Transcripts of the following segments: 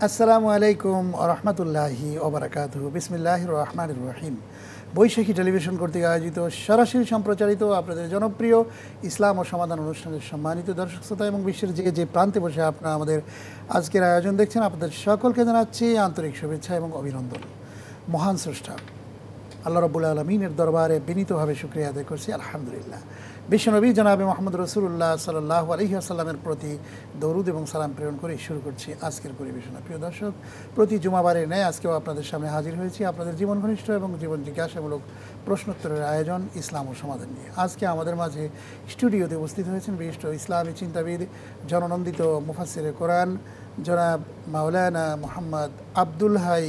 Assalamu alaikum wa rahmatullahi wa barakatuhu. Bismillahir rahmanir rahim. Baishakhi television কর্তৃক আয়োজিত সরাসরি সম্প্রচারিত আপনাদের জনপ্রিয় ইসলাম ও সমাধান অনুষ্ঠানের সম্মানিত দর্শক শ্রোতা এবং বিশ্বের যে যে প্রান্তে বসে আপনারা আমাদের আজকের আয়োজন দেখছেন আপনাদের সকলকে জানাচ্ছি আন্তরিক শুভেচ্ছা এবং অভিনন্দন মহান স্রষ্টা আল্লাহ রবুল আলমিনের দরবারে বিনীতভাবে শুক্রিয়া আদায় করছি আলহামদুলিল্লাহ বিশ্বনবী জনাবি মোহাম্মদ রসুল্লাহ সাল্লাহ আলহি আসাল্লামের প্রতি দৌরুদ এবং সালাম প্রেরণ করে শুরু করছি আজকের পরিবেশনা প্রিয় দর্শক প্রতি জুমাবারের ন্যায় আজকেও আপনাদের সামনে হাজির হয়েছি আপনাদের জীবন ঘনিষ্ঠ এবং জীবন জিজ্ঞাসামূলক প্রশ্নোত্তরের আয়োজন ইসলাম ও সমাধান নিয়ে আজকে আমাদের মাঝে স্টুডিওতে উপস্থিত হয়েছেন বিশিষ্ট ইসলামী চিন্তাবিদ জননন্দিত মুফাসির কোরআন জনাব মাওলানা মোহাম্মদ আব্দুল হাই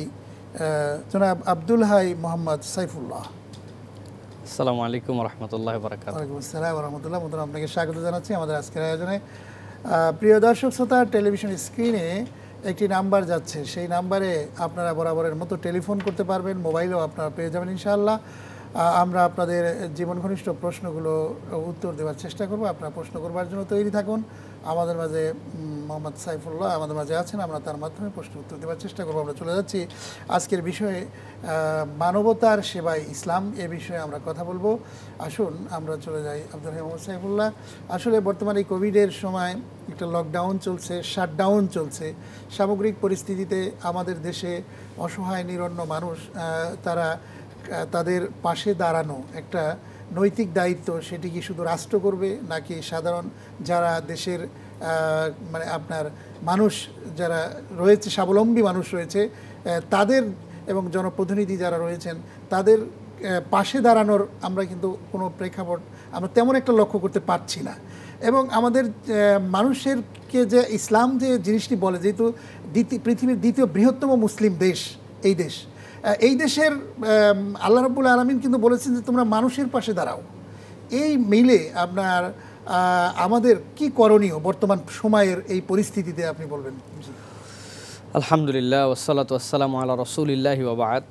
জনাব আব্দুল হাই মোহাম্মদ সাইফুল্লাহ আসসালামু আলাইকুম রহমতুল্লাহ বরাকাত ওয়ালাইকুম আসসালাম রহমতুল্লাহ মতন আপনাকে স্বাগত জানাচ্ছি আমাদের আজকের আয়োজনে প্রিয় দর্শক শ্রোতা টেলিভিশন স্ক্রিনে একটি নাম্বার যাচ্ছে সেই নাম্বারে আপনারা বরাবরের মতো টেলিফোন করতে পারবেন মোবাইলও আপনারা পেয়ে যাবেন ইনশাআল্লাহ আমরা আপনাদের জীবন ঘনিষ্ঠ প্রশ্নগুলো উত্তর দেওয়ার চেষ্টা করব আপনারা প্রশ্ন করবার জন্য তৈরি থাকুন আমাদের মাঝে মোহাম্মদ সাইফুল্লাহ আমাদের মাঝে আছেন আমরা তার মাধ্যমে প্রশ্ন উত্তর দেওয়ার চেষ্টা করবো আমরা চলে যাচ্ছি আজকের বিষয়ে মানবতার সেবায় ইসলাম এ বিষয়ে আমরা কথা বলবো আসুন আমরা চলে যাই আব্দুল মোহাম্মদ সাইফুল্লাহ আসলে বর্তমানে এই কোভিডের সময় একটা লকডাউন চলছে শাটডাউন চলছে সামগ্রিক পরিস্থিতিতে আমাদের দেশে অসহায় নিরন্ন মানুষ তারা তাদের পাশে দাঁড়ানো একটা নৈতিক দায়িত্ব সেটি কি শুধু রাষ্ট্র করবে নাকি সাধারণ যারা দেশের মানে আপনার মানুষ যারা রয়েছে স্বাবলম্বী মানুষ রয়েছে তাদের এবং জনপ্রতিনিধি যারা রয়েছেন তাদের পাশে দাঁড়ানোর আমরা কিন্তু কোনো প্রেক্ষাপট আমরা তেমন একটা লক্ষ্য করতে পারছি না এবং আমাদের মানুষেরকে যে ইসলাম যে জিনিসটি বলে যেহেতু দ্বিতীয় পৃথিবীর দ্বিতীয় বৃহত্তম মুসলিম দেশ এই দেশ এই দেশের আল্লাহ রব্বুল আলমিন কিন্তু বলেছেন যে তোমরা মানুষের পাশে দাঁড়াও এই মিলে আপনার আমাদের কি করণীয় বর্তমান সময়ের এই পরিস্থিতিতে আপনি বলবেন আলহামদুলিল্লাহ ওসালাত আসসালাম আল্লাহ রসুলিল্লাহ বাবাদ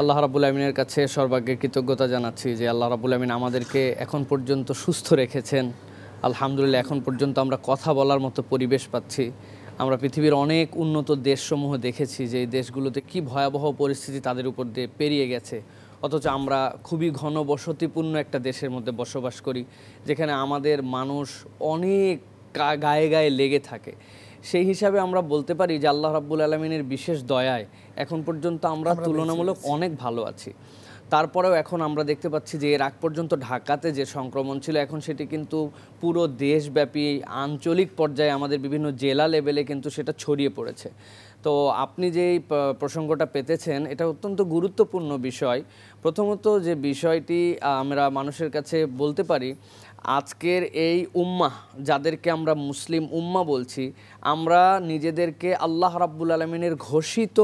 আল্লাহ রাবুল আমিনের কাছে সর্বাগ্যের কৃতজ্ঞতা জানাচ্ছি যে আল্লাহ রাবুল আমিন আমাদেরকে এখন পর্যন্ত সুস্থ রেখেছেন আলহামদুলিল্লাহ এখন পর্যন্ত আমরা কথা বলার মতো পরিবেশ পাচ্ছি আমরা পৃথিবীর অনেক উন্নত দেশসমূহ দেখেছি যে এই দেশগুলোতে কি ভয়াবহ পরিস্থিতি তাদের উপর দিয়ে পেরিয়ে গেছে অথচ আমরা খুবই ঘন বসতিপূর্ণ একটা দেশের মধ্যে বসবাস করি যেখানে আমাদের মানুষ অনেক গায়ে গায়ে লেগে থাকে সেই হিসাবে আমরা বলতে পারি যে আল্লাহ রাব্বুল আলমিনের বিশেষ দয়ায় এখন পর্যন্ত আমরা তুলনামূলক অনেক ভালো আছি তারপরেও এখন আমরা দেখতে পাচ্ছি যে এর আগ পর্যন্ত ঢাকাতে যে সংক্রমণ ছিল এখন সেটি কিন্তু পুরো দেশব্যাপী আঞ্চলিক পর্যায়ে আমাদের বিভিন্ন জেলা লেভেলে কিন্তু সেটা ছড়িয়ে পড়েছে তো আপনি যেই প্রসঙ্গটা পেতেছেন এটা অত্যন্ত গুরুত্বপূর্ণ বিষয় প্রথমত যে বিষয়টি আমরা মানুষের কাছে বলতে পারি আজকের এই উম্মাহ যাদেরকে আমরা মুসলিম উম্মা বলছি আমরা নিজেদেরকে আল্লাহ রাব্বুল আলমিনের ঘোষিত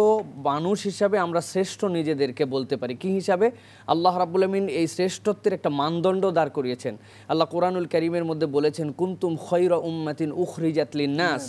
মানুষ হিসাবে আমরা শ্রেষ্ঠ নিজেদেরকে বলতে পারি কি হিসাবে আল্লাহ রাব্বুল আলমিন এই শ্রেষ্ঠত্বের একটা মানদণ্ড দাঁড় করিয়েছেন আল্লাহ কোরআনুল করিমের মধ্যে বলেছেন কুন্তুম খৈর উম্মাতিন উখরিজাতলিন নাস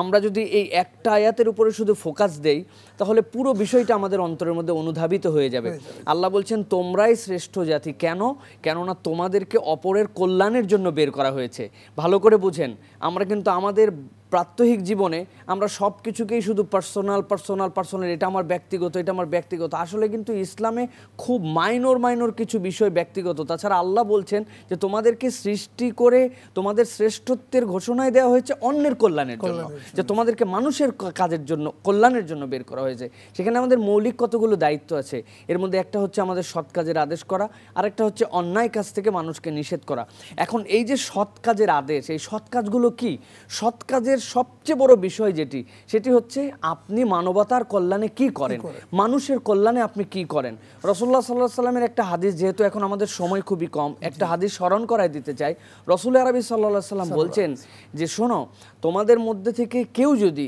আমরা যদি এই একটা আয়াতের উপরে শুধু ফোকাস দেই তাহলে পুরো বিষয়টা আমাদের অন্তরের মধ্যে অনুধাবিত হয়ে যাবে আল্লাহ বলছেন তোমরাই শ্রেষ্ঠ জাতি কেন কেননা তোমাদেরকে অপরের কল্যাণের জন্য বের করা হয়েছে ভালো করে বুঝেন আমরা কিন্তু আমাদের প্রাত্যহিক জীবনে আমরা সব কিছুকেই শুধু পার্সোনাল পার্সোনাল পার্সোনাল এটা আমার ব্যক্তিগত এটা আমার ব্যক্তিগত আসলে কিন্তু ইসলামে খুব মাইনর মাইনর কিছু বিষয় ব্যক্তিগত তাছাড়া আল্লাহ বলছেন যে তোমাদেরকে সৃষ্টি করে তোমাদের শ্রেষ্ঠত্বের ঘোষণায় দেওয়া হয়েছে অন্যের কল্যাণের জন্য যে তোমাদেরকে মানুষের কাজের জন্য কল্যাণের জন্য বের করা হয়েছে সেখানে আমাদের মৌলিক কতগুলো দায়িত্ব আছে এর মধ্যে একটা হচ্ছে আমাদের সৎ কাজের আদেশ করা আরেকটা হচ্ছে অন্যায় কাজ থেকে মানুষকে নিষেধ করা এখন এই যে সৎ কাজের আদেশ এই সৎ কাজগুলো কী সৎ কাজের আজকের সবচেয়ে বড় বিষয় যেটি সেটি হচ্ছে আপনি মানবতার কল্যাণে কি করেন মানুষের কল্যাণে আপনি কি করেন রসুল্লাহ সাল্লাহ সাল্লামের একটা হাদিস যেহেতু এখন আমাদের সময় খুবই কম একটা হাদিস স্মরণ করাই দিতে চাই রসুল আরবি সাল্লাহ সাল্লাম বলছেন যে শোনো তোমাদের মধ্যে থেকে কেউ যদি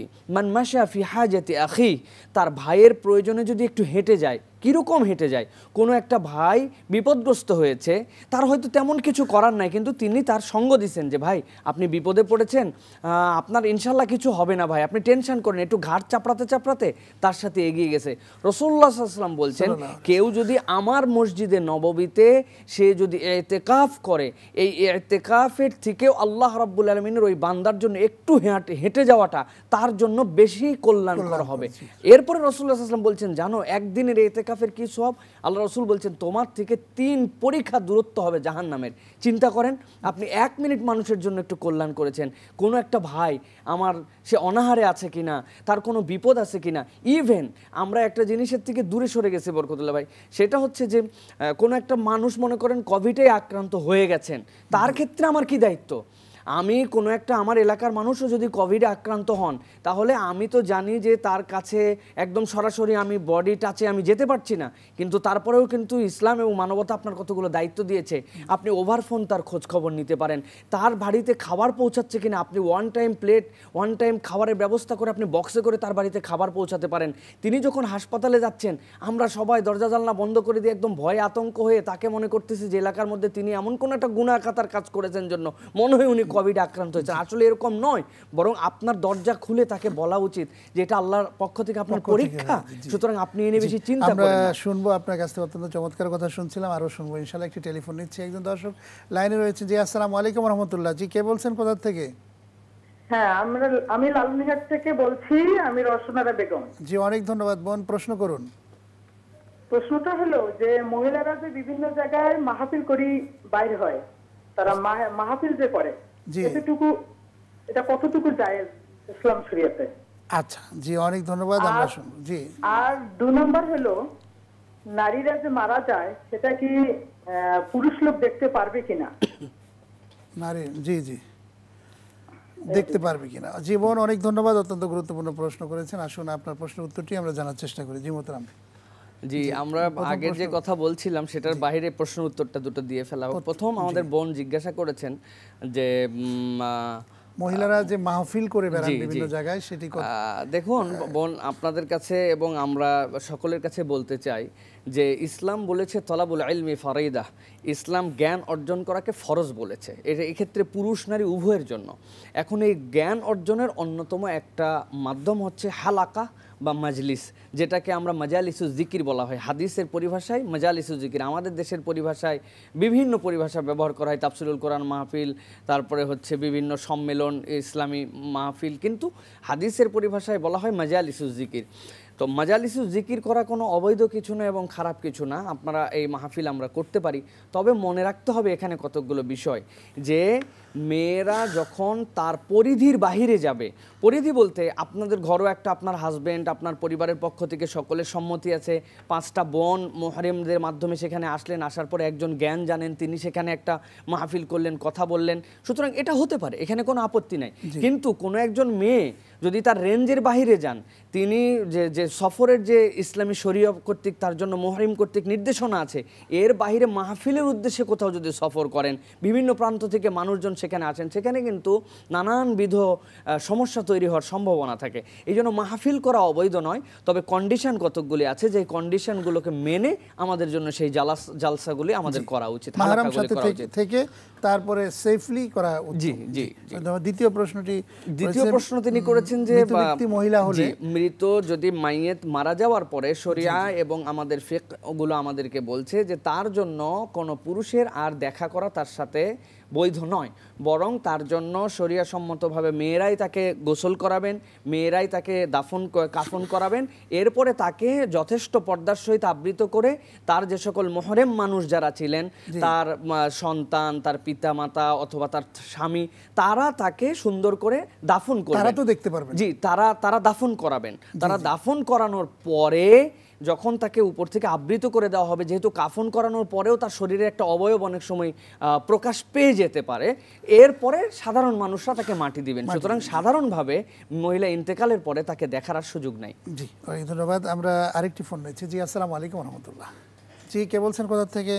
আফি হা যেতে আখি তার ভাইয়ের প্রয়োজনে যদি একটু হেঁটে যায় কীরকম হেঁটে যায় কোনো একটা ভাই বিপদগ্রস্ত হয়েছে তার হয়তো তেমন কিছু করার নাই কিন্তু তিনি তার সঙ্গ দিচ্ছেন যে ভাই আপনি বিপদে পড়েছেন আপনার ইনশাল্লাহ কিছু হবে না ভাই আপনি টেনশন করেন একটু ঘাট চাপড়াতে চাপড়াতে তার সাথে এগিয়ে গেছে রসুল্লা সাল্লাম বলছেন কেউ যদি আমার মসজিদে নববীতে সে যদি এতেকাফ করে এই এতেকাফের থেকেও আল্লাহ রাব্বুল আলমিনের ওই বান্দার জন্য একটু হেঁটে হেঁটে যাওয়াটা তার জন্য বেশি কল্যাণকর হবে এরপরে রসুল্লাহ সাল্লাম বলছেন জানো একদিনের এতে কাফের কি সব আল্লাহ রসুল বলছেন তোমার থেকে তিন পরীক্ষা দূরত্ব হবে জাহান নামের চিন্তা করেন আপনি এক মিনিট মানুষের জন্য একটু কল্যাণ করেছেন কোনো একটা ভাই আমার সে অনাহারে আছে কি না তার কোনো বিপদ আছে কি না ইভেন আমরা একটা জিনিসের থেকে দূরে সরে গেছি বরকতুল্লাহ ভাই সেটা হচ্ছে যে কোনো একটা মানুষ মনে করেন কোভিডে আক্রান্ত হয়ে গেছেন তার ক্ষেত্রে আমার কি দায়িত্ব আমি কোনো একটা আমার এলাকার মানুষও যদি কোভিডে আক্রান্ত হন তাহলে আমি তো জানি যে তার কাছে একদম সরাসরি আমি বডি টাচে আমি যেতে পারছি না কিন্তু তারপরেও কিন্তু ইসলাম এবং মানবতা আপনার কতগুলো দায়িত্ব দিয়েছে আপনি ওভারফোন তার খোঁজ খবর নিতে পারেন তার বাড়িতে খাবার পৌঁছাচ্ছে কিনা আপনি one time plate one time খাবারের ব্যবস্থা করে আপনি বক্সে করে তার বাড়িতে খাবার পৌঁছাতে পারেন তিনি যখন হাসপাতালে যাচ্ছেন আমরা সবাই দরজা জানলা বন্ধ করে দিয়ে একদম ভয়ে আতঙ্ক হয়ে তাকে মনে করতেছি যে এলাকার মধ্যে তিনি এমন কোনো একটা গুণাকাতার কাজ করেছেন জন্য মনে হয় উনি কোভিড আক্রান্ত হয়েছেন আসলে এরকম নয় বরং আপনার দরজা খুলে তাকে বলা উচিত যে এটা আল্লাহর পক্ষ থেকে আপনার পরীক্ষা সুতরাং আপনি এনে বেশি চিন্তা আমরা শুনবো আপনার কাছ থেকে অত্যন্ত চমৎকার কথা শুনছিলাম আরও শুনবো ইনশাল্লাহ একটি টেলিফোন নিচ্ছি একজন দর্শক লাইনে রয়েছে জি আসসালামু আলাইকুম রহমতুল্লাহ জি কে বলছেন কোথা থেকে হ্যাঁ আমরা আমি লালমিঘাট থেকে বলছি আমি রসনারা বেগম জি অনেক ধন্যবাদ বোন প্রশ্ন করুন প্রশ্নটা হলো যে মহিলারা যে বিভিন্ন জায়গায় মাহফিল করি বাইরে হয় তারা মাহফিল যে করে আচ্ছা, নারীরা যে মারা যায় সেটা কি পুরুষ লোক দেখতে পারবে কিনা নারী জি জি দেখতে পারবে কিনা জীবন অনেক ধন্যবাদ অত্যন্ত গুরুত্বপূর্ণ প্রশ্ন করেছেন আসুন আপনার প্রশ্নের উত্তরটি আমরা জানার চেষ্টা করি জি মোতরামে জি আমরা আগের যে কথা বলছিলাম সেটার বাইরে প্রশ্ন উত্তরটা দুটো দিয়ে ফেলা প্রথম আমাদের বোন জিজ্ঞাসা করেছেন যে মহিলারা যে মাহফিল করে বেড়ান বিভিন্ন জায়গায় সেটি দেখুন বোন আপনাদের কাছে এবং আমরা সকলের কাছে বলতে চাই যে ইসলাম বলেছে তলাবুল আলমি ফারাইদা ইসলাম জ্ঞান অর্জন করাকে ফরজ বলেছে এটা এক্ষেত্রে পুরুষ নারী উভয়ের জন্য এখন এই জ্ঞান অর্জনের অন্যতম একটা মাধ্যম হচ্ছে হালাকা বা মাজলিস যেটাকে আমরা মাজালিসু জিকির বলা হয় হাদিসের পরিভাষায় মাজালিসু জিকির আমাদের দেশের পরিভাষায় বিভিন্ন পরিভাষা ব্যবহার করা হয় তাফসিরুল কোরআন মাহফিল তারপরে হচ্ছে বিভিন্ন সম্মেলন ইসলামী মাহফিল কিন্তু হাদিসের পরিভাষায় বলা হয় মজালিসু জিকির তো মাজালিসু জিকির করা কোনো অবৈধ কিছু না এবং খারাপ কিছু না আপনারা এই মাহফিল আমরা করতে পারি তবে মনে রাখতে হবে এখানে কতকগুলো বিষয় যে মেয়েরা যখন তার পরিধির বাহিরে যাবে পরিধি বলতে আপনাদের ঘরও একটা আপনার হাজব্যান্ড আপনার পরিবারের পক্ষ থেকে সকলের সম্মতি আছে পাঁচটা বোন মোহারেমদের মাধ্যমে সেখানে আসলেন আসার পরে একজন জ্ঞান জানেন তিনি সেখানে একটা মাহফিল করলেন কথা বললেন সুতরাং এটা হতে পারে এখানে কোনো আপত্তি নাই কিন্তু কোনো একজন মেয়ে যদি তার রেঞ্জের বাহিরে যান তিনি যে যে সফরের যে ইসলামী শরীয় কর্তৃক তার জন্য মোহারিম কর্তৃক নির্দেশনা আছে এর বাহিরে মাহফিলের উদ্দেশ্যে কোথাও যদি সফর করেন বিভিন্ন প্রান্ত থেকে মানুষজন সেখানে আছেন সেখানে কিন্তু নানানবিধ সমস্যা তৈরি হওয়ার সম্ভাবনা থাকে এই জন্য মাহফিল করা অবৈধ নয় তবে কন্ডিশন কতকগুলি আছে যে কন্ডিশনগুলোকে মেনে আমাদের জন্য সেই জালাস জালসাগুলি আমাদের করা উচিত থেকে তারপরে সেফলি করা জি জি দ্বিতীয় প্রশ্নটি দ্বিতীয় প্রশ্ন তিনি করেছেন যে মহিলা হলে মৃত যদি মাইয়েত মারা যাওয়ার পরে শরিয়া এবং আমাদের ফেক ওগুলো আমাদেরকে বলছে যে তার জন্য কোনো পুরুষের আর দেখা করা তার সাথে বৈধ নয় বরং তার জন্য সরিয়াসম্মতভাবে মেয়েরাই তাকে গোসল করাবেন মেয়েরাই তাকে দাফন কাফন করাবেন এরপরে তাকে যথেষ্ট পর্দার সহিত আবৃত করে তার যে সকল মহরেম মানুষ যারা ছিলেন তার সন্তান তার পিতা মাতা অথবা তার স্বামী তারা তাকে সুন্দর করে দাফন করবেন তারা তো দেখতে পারবেন জি তারা তারা দাফন করাবেন তারা দাফন করানোর পরে যখন তাকে উপর থেকে আবৃত করে দেওয়া হবে যেহেতু কাফন করানোর পরেও তার শরীরে একটা অবয়ব অনেক সময় প্রকাশ পেয়ে যেতে পারে এরপরে সাধারণ মানুষরা তাকে মাটি দিবেন সুতরাং সাধারণভাবে মহিলা ইন্তেকালের পরে তাকে দেখার আর সুযোগ নাই জি অনেক ধন্যবাদ আমরা আরেকটি ফোন নিচ্ছি জি আসসালামু আলাইকুম রহমতুল্লাহ জি কে বলছেন কোথা থেকে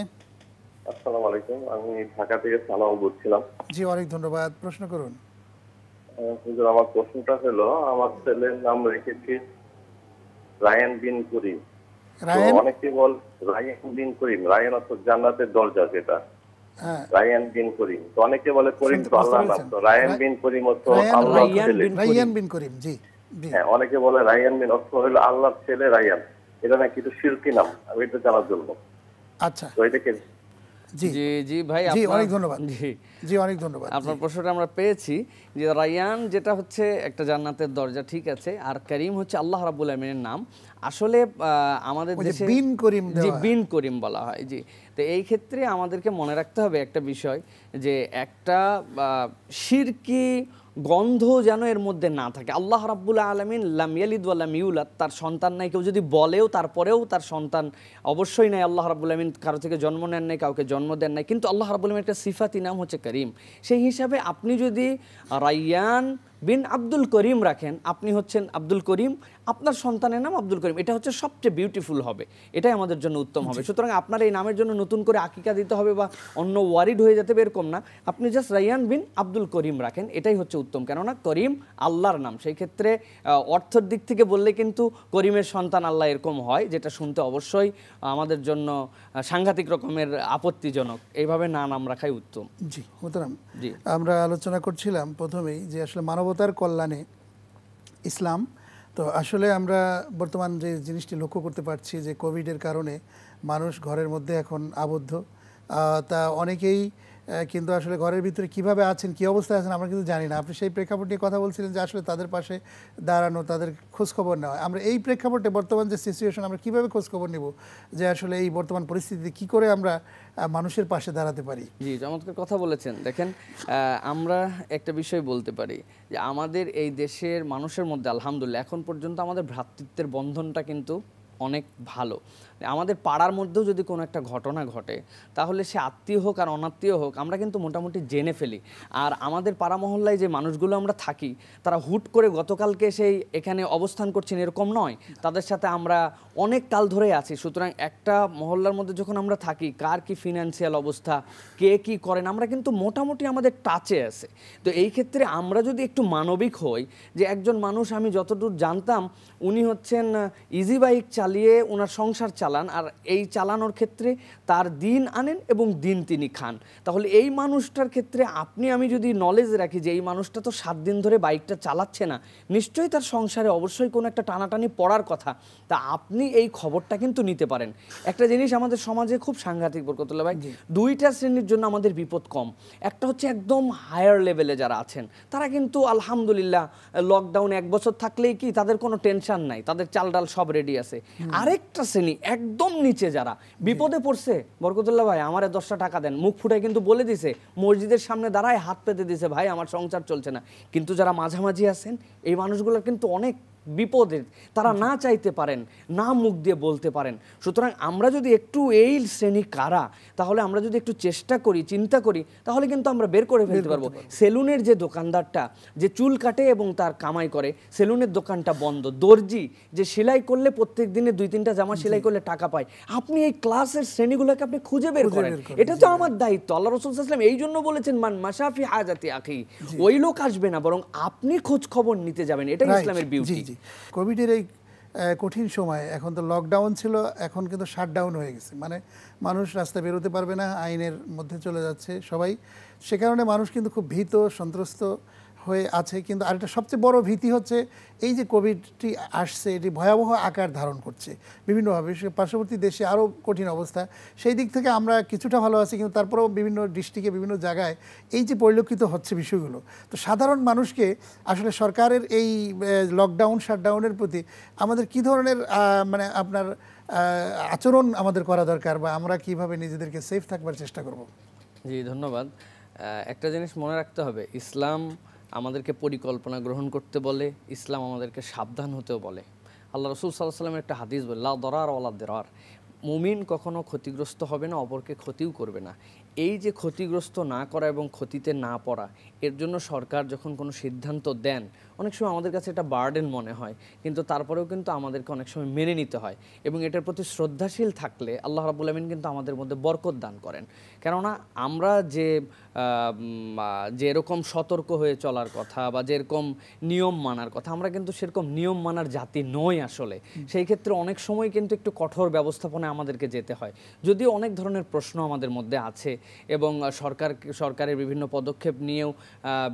আসসালামু আলাইকুম আমি ঢাকা থেকে সালাম বলছিলাম জি অনেক ধন্যবাদ প্রশ্ন করুন আমার প্রশ্নটা হলো আমার ছেলের নাম রেখেছি রায়ন বিন পুরী অনেকে বল রায়ান বিন করিম রায়ান অর্থ জান্নাতের দরজা যেটা হ্যাঁ। রায়ান বিন করিম তো অনেকে বলে করিম তো আল্লাহ নাম তো রায়ান বিন করিম অর্থ আল্লাহ রায়ান বিন করিম জি হ্যাঁ অনেকে বলে রায়ান বিন অর্থ হলো আল্লাহর ছেলে রায়ান এটা নাকি একটু শিরকি নাম আমি এটা জানার জন্য আচ্ছা তো এটাকে জি জি ভাই জি অনেক ধন্যবাদ জি জি অনেক ধন্যবাদ আপনার প্রশ্নটা আমরা পেয়েছি যে রায়ান যেটা হচ্ছে একটা জান্নাতের দরজা ঠিক আছে আর করিম হচ্ছে আল্লাহ রাবুল আলমিনের নাম আসলে আমাদের দেশে বিন করিম জি বিন করিম বলা হয় জি তো এই ক্ষেত্রে আমাদেরকে মনে রাখতে হবে একটা বিষয় যে একটা শিরকি গন্ধ যেন এর মধ্যে না থাকে আল্লাহ রাব্বুল্লা আলমিন লামিয়ালিদ ওয়ালাম ইউলাদ তার সন্তান নাই কেউ যদি বলেও তারপরেও তার সন্তান অবশ্যই নাই আল্লাহ রাবুল আলমিন কারো থেকে জন্ম নেন নাই কাউকে জন্ম দেন নাই কিন্তু আল্লাহ রাবুল আলমিন একটা সিফাতি নাম হচ্ছে করিম সেই হিসাবে আপনি যদি রাইয়ান বিন আব্দুল করিম রাখেন আপনি হচ্ছেন আব্দুল করিম আপনার সন্তানের নাম আব্দুল করিম এটা হচ্ছে সবচেয়ে বিউটিফুল হবে এটাই আমাদের জন্য উত্তম হবে সুতরাং আপনার এই নামের জন্য নতুন করে আকিকা দিতে হবে বা অন্য ওয়ারিড হয়ে যেতে হবে এরকম না আপনি জাস্ট রাইয়ান বিন আব্দুল করিম রাখেন এটাই হচ্ছে উত্তম কেননা করিম আল্লাহর নাম সেই ক্ষেত্রে অর্থের দিক থেকে বললে কিন্তু করিমের সন্তান আল্লাহ এরকম হয় যেটা শুনতে অবশ্যই আমাদের জন্য সাংঘাতিক রকমের আপত্তিজনক এইভাবে না নাম রাখাই উত্তম জি মোতারাম জি আমরা আলোচনা করছিলাম প্রথমেই যে আসলে মানব মানবতার কল্যাণে ইসলাম তো আসলে আমরা বর্তমান যে জিনিসটি লক্ষ্য করতে পারছি যে কোভিডের কারণে মানুষ ঘরের মধ্যে এখন আবদ্ধ তা অনেকেই কিন্তু আসলে ঘরের ভিতরে কিভাবে আছেন কি অবস্থায় আছেন আমরা কিন্তু জানি না আপনি সেই প্রেক্ষাপট নিয়ে কথা বলছিলেন যে আসলে তাদের পাশে দাঁড়ানো তাদের খোঁজখবর নেওয়া আমরা এই প্রেক্ষাপটে বর্তমান যে সিচুয়েশন আমরা কিভাবে খোঁজখবর নেব যে আসলে এই বর্তমান পরিস্থিতিতে কি করে আমরা মানুষের পাশে দাঁড়াতে পারি জি চমৎকার কথা বলেছেন দেখেন আমরা একটা বিষয় বলতে পারি যে আমাদের এই দেশের মানুষের মধ্যে আলহামদুলিল্লাহ এখন পর্যন্ত আমাদের ভ্রাতৃত্বের বন্ধনটা কিন্তু অনেক ভালো আমাদের পাড়ার মধ্যেও যদি কোনো একটা ঘটনা ঘটে তাহলে সে আত্মীয় হোক আর অনাত্মীয় হোক আমরা কিন্তু মোটামুটি জেনে ফেলি আর আমাদের পাড়া মহল্লায় যে মানুষগুলো আমরা থাকি তারা হুট করে গতকালকে সেই এখানে অবস্থান করছেন এরকম নয় তাদের সাথে আমরা অনেক কাল ধরে আছি সুতরাং একটা মহল্লার মধ্যে যখন আমরা থাকি কার কি ফিনান্সিয়াল অবস্থা কে কি করেন আমরা কিন্তু মোটামুটি আমাদের টাচে আছে তো এই ক্ষেত্রে আমরা যদি একটু মানবিক হই যে একজন মানুষ আমি যতদূর জানতাম উনি হচ্ছেন ইজি বাইক চালিয়ে ওনার সংসার চালা চালান আর এই চালানোর ক্ষেত্রে তার দিন আনেন এবং দিন তিনি খান তাহলে এই মানুষটার ক্ষেত্রে আপনি আমি যদি নলেজ রাখি যে এই মানুষটা তো সাত দিন ধরে বাইকটা চালাচ্ছে না নিশ্চয়ই তার সংসারে অবশ্যই কোনো একটা টানাটানি পড়ার কথা তা আপনি এই খবরটা কিন্তু নিতে পারেন একটা জিনিস আমাদের সমাজে খুব সাংঘাতিক বরকতুল্লাহ ভাই দুইটা শ্রেণীর জন্য আমাদের বিপদ কম একটা হচ্ছে একদম হায়ার লেভেলে যারা আছেন তারা কিন্তু আলহামদুলিল্লাহ লকডাউন এক বছর থাকলেই কি তাদের কোনো টেনশন নাই তাদের চাল ডাল সব রেডি আছে আরেকটা শ্রেণী এক একদম নিচে যারা বিপদে পড়ছে বরকতুল্লাহ ভাই আমার দশটা টাকা দেন মুখ ফুটে কিন্তু বলে দিছে মসজিদের সামনে দাঁড়ায় হাত পেতে দিছে ভাই আমার সংসার চলছে না কিন্তু যারা মাঝামাঝি আছেন এই মানুষগুলো কিন্তু অনেক বিপদে তারা না চাইতে পারেন না মুখ দিয়ে বলতে পারেন সুতরাং আমরা যদি একটু এই শ্রেণী কারা তাহলে আমরা যদি একটু চেষ্টা করি চিন্তা করি তাহলে কিন্তু আমরা বের করে ফেলতে পারবো সেলুনের যে দোকানদারটা যে চুল কাটে এবং তার কামাই করে সেলুনের দোকানটা বন্ধ দর্জি যে সেলাই করলে প্রত্যেক দিনে দুই তিনটা জামা সেলাই করলে টাকা পায় আপনি এই ক্লাসের শ্রেণীগুলোকে আপনি খুঁজে বের করেন এটা তো আমার দায়িত্ব আল্লাহ রসুল ইসলাম এই জন্য বলেছেন মান মাসাফি আজাতি আখি ওই লোক আসবে না বরং আপনি খোঁজ খবর নিতে যাবেন এটাই ইসলামের বিউটি জি কোভিডের এই কঠিন সময় এখন তো লকডাউন ছিল এখন কিন্তু শাটডাউন হয়ে গেছে মানে মানুষ রাস্তায় বেরোতে পারবে না আইনের মধ্যে চলে যাচ্ছে সবাই সে কারণে মানুষ কিন্তু খুব ভীত সন্ত্রস্ত হয়ে আছে কিন্তু আরেকটা সবচেয়ে বড় ভীতি হচ্ছে এই যে কোভিডটি আসছে এটি ভয়াবহ আকার ধারণ করছে বিভিন্নভাবে পার্শ্ববর্তী দেশে আরও কঠিন অবস্থা সেই দিক থেকে আমরা কিছুটা ভালো আছি কিন্তু তারপরেও বিভিন্ন ডিস্ট্রিক্টে বিভিন্ন জায়গায় এই যে পরিলক্ষিত হচ্ছে বিষয়গুলো তো সাধারণ মানুষকে আসলে সরকারের এই লকডাউন শাটডাউনের প্রতি আমাদের কি ধরনের মানে আপনার আচরণ আমাদের করা দরকার বা আমরা কিভাবে নিজেদেরকে সেফ থাকবার চেষ্টা করব জি ধন্যবাদ একটা জিনিস মনে রাখতে হবে ইসলাম আমাদেরকে পরিকল্পনা গ্রহণ করতে বলে ইসলাম আমাদেরকে সাবধান হতেও বলে আল্লাহ রসুল সাল্লাহ সাল্লামের একটা হাদিস বলে লা দরার ওলা দরার মুমিন কখনো ক্ষতিগ্রস্ত হবে না অপরকে ক্ষতিও করবে না এই যে ক্ষতিগ্রস্ত না করা এবং ক্ষতিতে না পড়া এর জন্য সরকার যখন কোনো সিদ্ধান্ত দেন অনেক সময় আমাদের কাছে এটা বার্ডেন মনে হয় কিন্তু তারপরেও কিন্তু আমাদেরকে অনেক সময় মেনে নিতে হয় এবং এটার প্রতি শ্রদ্ধাশীল থাকলে আল্লাহ রাবুল আলমিন কিন্তু আমাদের মধ্যে বরকত দান করেন কেননা আমরা যে যেরকম সতর্ক হয়ে চলার কথা বা যেরকম নিয়ম মানার কথা আমরা কিন্তু সেরকম নিয়ম মানার জাতি নই আসলে সেই ক্ষেত্রে অনেক সময় কিন্তু একটু কঠোর ব্যবস্থাপনায় আমাদেরকে যেতে হয় যদিও অনেক ধরনের প্রশ্ন আমাদের মধ্যে আছে এবং সরকার সরকারের বিভিন্ন পদক্ষেপ নিয়েও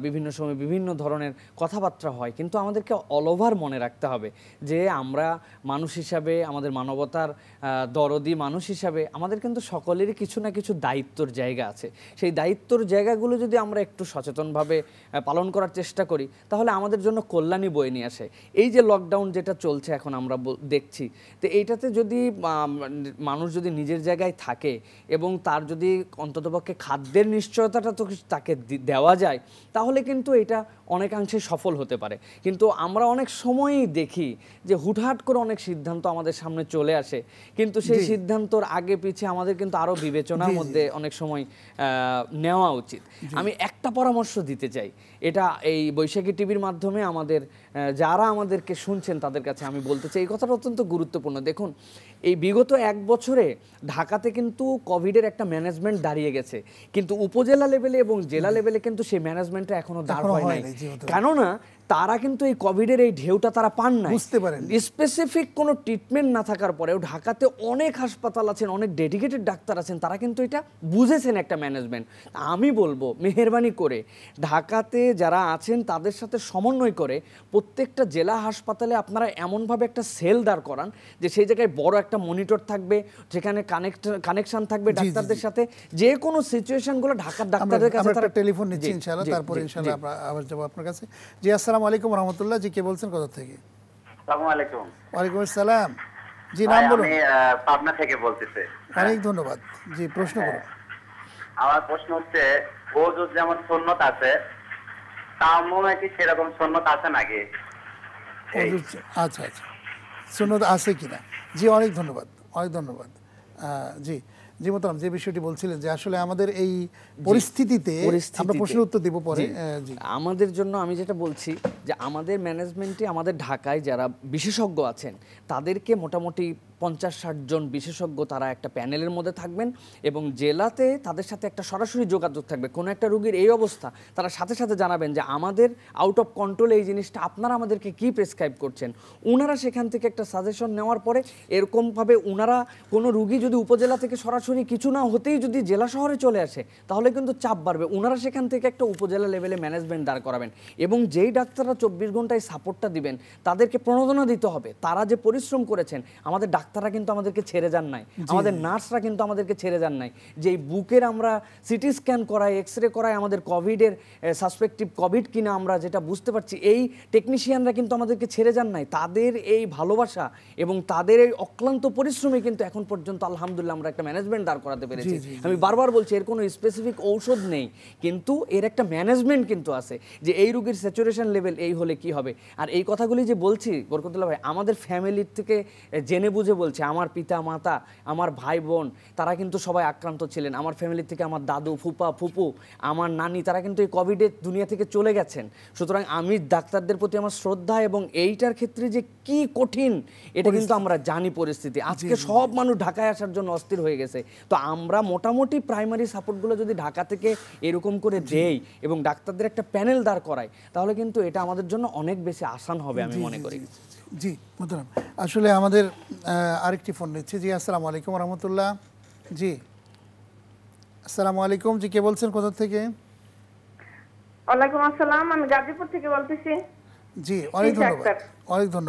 বিভিন্ন সময় বিভিন্ন ধরনের কথাবার্তা হয় কিন্তু আমাদেরকে অল ওভার মনে রাখতে হবে যে আমরা মানুষ হিসাবে আমাদের মানবতার দরদি মানুষ হিসাবে আমাদের কিন্তু সকলেরই কিছু না কিছু দায়িত্বর জায়গা আছে সেই দায়িত্বর জায়গাগুলো যদি আমরা একটু সচেতনভাবে পালন করার চেষ্টা করি তাহলে আমাদের জন্য কল্যাণই বয়ে নিয়ে আসে এই যে লকডাউন যেটা চলছে এখন আমরা দেখছি তো এইটাতে যদি মানুষ যদি নিজের জায়গায় থাকে এবং তার যদি অন্ততপক্ষে খাদ্যের নিশ্চয়তাটা তো তাকে দেওয়া যায় তাহলে কিন্তু এটা অনেকাংশে সফল হতে পারে পারে কিন্তু আমরা অনেক সময়ই দেখি যে হুটহাট করে অনেক সিদ্ধান্ত আমাদের সামনে চলে আসে কিন্তু সেই সিদ্ধান্তর আগে পিছিয়ে আমাদের কিন্তু আরও বিবেচনার মধ্যে অনেক সময় নেওয়া উচিত আমি একটা পরামর্শ দিতে চাই এটা এই বৈশাখী টিভির মাধ্যমে আমাদের যারা আমাদেরকে শুনছেন তাদের কাছে আমি বলতে চাই এই কথাটা অত্যন্ত গুরুত্বপূর্ণ দেখুন এই বিগত এক বছরে ঢাকাতে কিন্তু কোভিডের একটা ম্যানেজমেন্ট দাঁড়িয়ে গেছে কিন্তু উপজেলা লেভেলে এবং জেলা লেভেলে কিন্তু সেই ম্যানেজমেন্টটা এখনো দাঁড় হয় নাই কেননা তারা কিন্তু এই কোভিডের এই ঢেউটা তারা পান না বুঝতে পারেন স্পেসিফিক কোনো ট্রিটমেন্ট না থাকার পরেও ঢাকাতে অনেক হাসপাতাল আছেন অনেক ডেডিকেটেড ডাক্তার আছেন তারা কিন্তু এটা বুঝেছেন একটা ম্যানেজমেন্ট আমি বলবো মেহরবানি করে ঢাকাতে যারা আছেন তাদের সাথে সমন্বয় করে প্রত্যেকটা জেলা হাসপাতালে আপনারা এমনভাবে একটা সেল দাঁড় করান যে সেই জায়গায় বড় একটা মনিটর থাকবে যেখানে কানেক্ট কানেকশন থাকবে ডাক্তারদের সাথে যে কোনো সিচুয়েশনগুলো ঢাকার ডাক্তারদের কাছে তারা টেলিফোন নিচ্ছি ইনশাআল্লাহ তারপরে ইনশাআল্লাহ আবার আপনার কাছে জি আসসালাম আলাইকুম রহমতুল্লাহ জি কে বলছেন কোথা থেকে ওয়ালাইকুম আসসালাম জি নাম বলুন পাবনা থেকে অনেক ধন্যবাদ জি প্রশ্ন করুন হ্যাঁ, আমার প্রশ্ন হচ্ছে যেমন আছে সেরকম আছে নাকি আচ্ছা আচ্ছা আছে কিনা জি অনেক ধন্যবাদ অনেক ধন্যবাদ জি জি মতাম যে বিষয়টি বলছিলেন যে আসলে আমাদের এই পরিস্থিতিতে আমরা প্রশ্নের উত্তর দেব পরে আমাদের জন্য আমি যেটা বলছি যে আমাদের ম্যানেজমেন্টে আমাদের ঢাকায় যারা বিশেষজ্ঞ আছেন তাদেরকে মোটামুটি পঞ্চাশ ষাট জন বিশেষজ্ঞ তারা একটা প্যানেলের মধ্যে থাকবেন এবং জেলাতে তাদের সাথে একটা সরাসরি যোগাযোগ থাকবে কোনো একটা রুগীর এই অবস্থা তারা সাথে সাথে জানাবেন যে আমাদের আউট অফ কন্ট্রোল এই জিনিসটা আপনারা আমাদেরকে কি প্রেসক্রাইব করছেন ওনারা সেখান থেকে একটা সাজেশন নেওয়ার পরে এরকমভাবে ওনারা কোনো রুগী যদি উপজেলা থেকে সরাসরি কিছু না হতেই যদি জেলা শহরে চলে আসে তাহলে তাহলে কিন্তু চাপ বাড়বে ওনারা সেখান থেকে একটা উপজেলা লেভেলে ম্যানেজমেন্ট দাঁড় করাবেন এবং যেই ডাক্তাররা চব্বিশ ঘন্টায় সাপোর্টটা দিবেন তাদেরকে প্রণোদনা দিতে হবে তারা যে পরিশ্রম করেছেন আমাদের ডাক্তাররা কিন্তু আমাদেরকে ছেড়ে যান নাই আমাদের নার্সরা কিন্তু আমাদেরকে ছেড়ে যান নাই যেই বুকের আমরা সিটি স্ক্যান করাই এক্স রে করাই আমাদের কোভিডের সাসপেক্টিভ কোভিড কিনা আমরা যেটা বুঝতে পারছি এই টেকনিশিয়ানরা কিন্তু আমাদেরকে ছেড়ে যান নাই তাদের এই ভালোবাসা এবং তাদের এই অক্লান্ত পরিশ্রমে কিন্তু এখন পর্যন্ত আলহামদুলিল্লাহ আমরা একটা ম্যানেজমেন্ট দাঁড় করাতে পেরেছি আমি বারবার বলছি এর কোনো স্পেসিফিক স্পেসিফিক ঔষধ নেই কিন্তু এর একটা ম্যানেজমেন্ট কিন্তু আছে যে এই রোগীর স্যাচুরেশন লেভেল এই হলে কি হবে আর এই কথাগুলি যে বলছি বরকতুল্লাহ ভাই আমাদের ফ্যামিলির থেকে জেনে বুঝে বলছে আমার পিতা মাতা আমার ভাই বোন তারা কিন্তু সবাই আক্রান্ত ছিলেন আমার ফ্যামিলি থেকে আমার দাদু ফুপা ফুপু আমার নানি তারা কিন্তু এই কোভিডে দুনিয়া থেকে চলে গেছেন সুতরাং আমি ডাক্তারদের প্রতি আমার শ্রদ্ধা এবং এইটার ক্ষেত্রে যে কি কঠিন এটা কিন্তু আমরা জানি পরিস্থিতি আজকে সব মানুষ ঢাকায় আসার জন্য অস্থির হয়ে গেছে তো আমরা মোটামুটি প্রাইমারি সাপোর্টগুলো যদি ঢাকা থেকে এরকম করে দেয় এবং ডাক্তারদের একটা প্যানেল দাঁড় করায় তাহলে কিন্তু এটা আমাদের জন্য অনেক বেশি আসান হবে আমি মনে করি জি মোহতরাম আসলে আমাদের আরেকটি ফোন নিচ্ছে জি আসসালামু আলাইকুম রহমতুল্লাহ জি আসসালামু আলাইকুম জি কে বলছেন কোথা থেকে আমার প্রশ্ন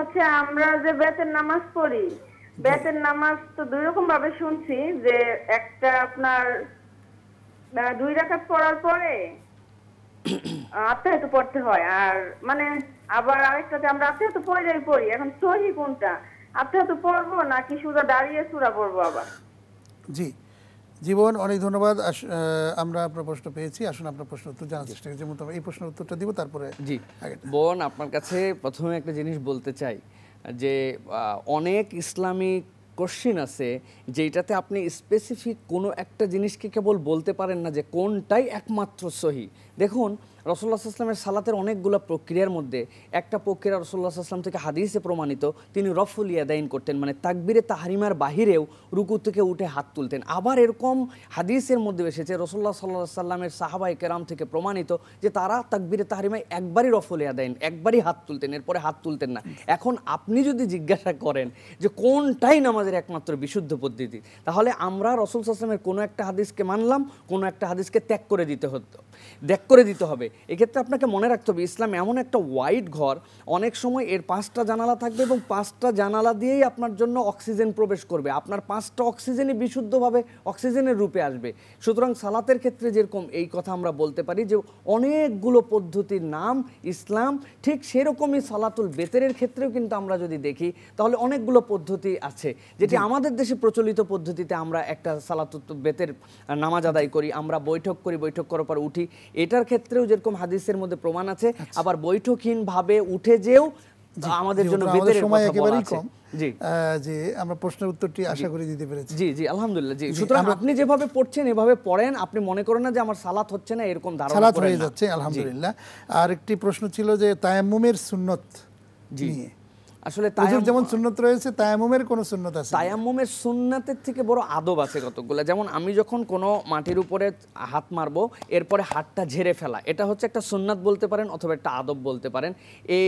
হচ্ছে আমরা যে বেতের নামাজ পড়ি বেতের নামাজ তো দুই রকম ভাবে শুনছি যে একটা আপনার দুই রাখাত পড়ার পরে আত্মায়িত পড়তে হয় আর মানে আবার আরেকটাতে আমরা আত্মায়িত পড়ে যাই পড়ি এখন সহি কোনটা আত্মায়িত পড়বো নাকি সোজা দাঁড়িয়ে সুরা পড়বো আবার জি জীবন অনেক ধন্যবাদ আমরা আপনার প্রশ্ন পেয়েছি আসুন আপনার প্রশ্ন উত্তর জানার চেষ্টা করছি এই প্রশ্নের উত্তরটা দিব তারপরে জি বোন আপনার কাছে প্রথমে একটা জিনিস বলতে চাই যে অনেক ইসলামিক কোশ্চিন আছে যেটাতে আপনি স্পেসিফিক কোনো একটা জিনিসকে কেবল বলতে পারেন না যে কোনটাই একমাত্র সহি দেখুন রসল্লা ইসলামের সালাতের অনেকগুলো প্রক্রিয়ার মধ্যে একটা প্রক্রিয়া রসল্লা সাল্লাম থেকে হাদিসে প্রমাণিত তিনি রফুল ইয়াদাইন করতেন মানে তাকবিরে তাহারিমার বাহিরেও রুকু থেকে উঠে হাত তুলতেন আবার এরকম হাদিসের মধ্যে এসেছে রসল্লা সাল্লা সাল্লামের সাহাবাই কেরাম থেকে প্রমাণিত যে তারা তাকবিরে তাহারিমায় একবারই রফুল ইয়াদাইন একবারই হাত তুলতেন এরপরে হাত তুলতেন না এখন আপনি যদি জিজ্ঞাসা করেন যে কোনটাই নামাজের একমাত্র বিশুদ্ধ পদ্ধতি তাহলে আমরা রসুল সাল্লামের কোনো একটা হাদিসকে মানলাম কোনো একটা হাদিসকে ত্যাগ করে দিতে হতো ত্যাগ করে দিতে হবে এক্ষেত্রে আপনাকে মনে রাখতে হবে ইসলাম এমন একটা ওয়াইড ঘর অনেক সময় এর পাঁচটা জানালা থাকবে এবং পাঁচটা জানালা দিয়েই আপনার জন্য অক্সিজেন প্রবেশ করবে আপনার পাঁচটা অক্সিজেনই বিশুদ্ধভাবে অক্সিজেনের রূপে আসবে সুতরাং সালাতের ক্ষেত্রে যেরকম এই কথা আমরা বলতে পারি যে অনেকগুলো পদ্ধতির নাম ইসলাম ঠিক সেরকমই সালাতুল বেতেরের ক্ষেত্রেও কিন্তু আমরা যদি দেখি তাহলে অনেকগুলো পদ্ধতি আছে যেটি আমাদের দেশে প্রচলিত পদ্ধতিতে আমরা একটা সালাতুল বেতের নামাজ আদায় করি আমরা বৈঠক করি বৈঠক করার পর উঠি এটা এটার ক্ষেত্রেও যেরকম হাদিসের মধ্যে প্রমাণ আছে আচ্ছা। আবার বৈঠকহীন ভাবে উঠে যেও আমাদের জন্য বেদের সময় কম যে আমরা প্রশ্নের উত্তরটি আশা করি দিতে পেরেছি জি জি আলহামদুলিল্লাহ জি সুতরাং আপনি যেভাবে পড়ছেন এভাবে পড়েন আপনি মনে করেন না যে আমার সালাত হচ্ছে না এরকম ধারণা সালাত হয়ে যাচ্ছে আলহামদুলিল্লাহ আর একটি প্রশ্ন ছিল যে তায়াম্মুমের সুন্নত নিয়ে আসলে যেমন সুন্নত রয়েছে তায়ামুমের কোনো সুন্নত আছে তায়ামুমের সুন্নাতের থেকে বড় আদব আছে কতগুলো যেমন আমি যখন কোনো মাটির উপরে হাত মারব এরপরে হাতটা ঝেড়ে ফেলা এটা হচ্ছে একটা সুন্নাত বলতে পারেন অথবা একটা আদব বলতে পারেন এ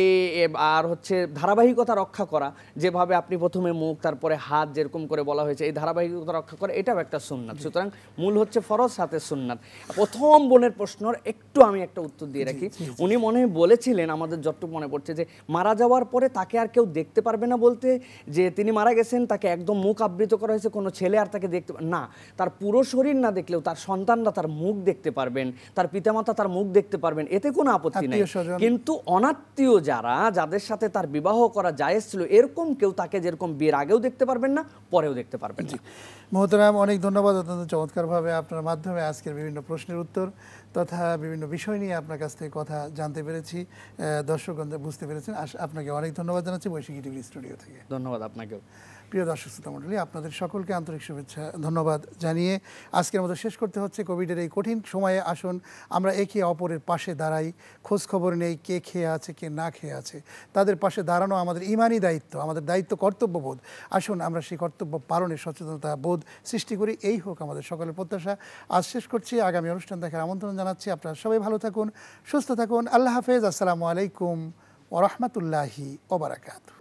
আর হচ্ছে ধারাবাহিকতা রক্ষা করা যেভাবে আপনি প্রথমে মুখ তারপরে হাত যেরকম করে বলা হয়েছে এই ধারাবাহিকতা রক্ষা করা এটাও একটা সুন্নাত সুতরাং মূল হচ্ছে ফরজ সাথে সুন্নাত প্রথম বোনের প্রশ্নর একটু আমি একটা উত্তর দিয়ে রাখি উনি মনে বলেছিলেন আমাদের যতটুকু মনে পড়ছে যে মারা যাওয়ার পরে তাকে আর কেউ কেউ দেখতে পারবে না বলতে যে তিনি মারা গেছেন তাকে একদম মুখ আবৃত করা হয়েছে কোনো ছেলে আর তাকে দেখতে না তার পুরো শরীর না দেখলেও তার সন্তানরা তার মুখ দেখতে পারবেন তার পিতামাতা তার মুখ দেখতে পারবেন এতে কোনো আপত্তি নেই কিন্তু অনাত্মীয় যারা যাদের সাথে তার বিবাহ করা যায় ছিল এরকম কেউ তাকে যেরকম বিয়ের আগেও দেখতে পারবেন না পরেও দেখতে পারবেন মহতরাম অনেক ধন্যবাদ অত্যন্ত চমৎকারভাবে আপনার মাধ্যমে আজকের বিভিন্ন প্রশ্নের উত্তর তথা বিভিন্ন বিষয় নিয়ে আপনার কাছ থেকে কথা জানতে পেরেছি দর্শক বুঝতে পেরেছেন আপনাকে অনেক ধন্যবাদ জানাচ্ছি বৈশাখী টিভি স্টুডিও থেকে ধন্যবাদ আপনাকেও প্রিয় দর্শক শ্রোতা মণ্ডলী আপনাদের সকলকে আন্তরিক শুভেচ্ছা ধন্যবাদ জানিয়ে আজকের মতো শেষ করতে হচ্ছে কোভিডের এই কঠিন সময়ে আসুন আমরা একে অপরের পাশে দাঁড়াই খোঁজ খবর নেই কে খেয়ে আছে কে না খেয়ে আছে তাদের পাশে দাঁড়ানো আমাদের ইমানই দায়িত্ব আমাদের দায়িত্ব কর্তব্যবোধ আসুন আমরা সেই কর্তব্য পালনের সচেতনতা বোধ সৃষ্টি করি এই হোক আমাদের সকলের প্রত্যাশা আজ শেষ করছি আগামী অনুষ্ঠান দেখার আমন্ত্রণ জানাচ্ছি আপনারা সবাই ভালো থাকুন সুস্থ থাকুন আল্লাহ হাফেজ আসসালামু আলাইকুম ورحمة الله وبركاته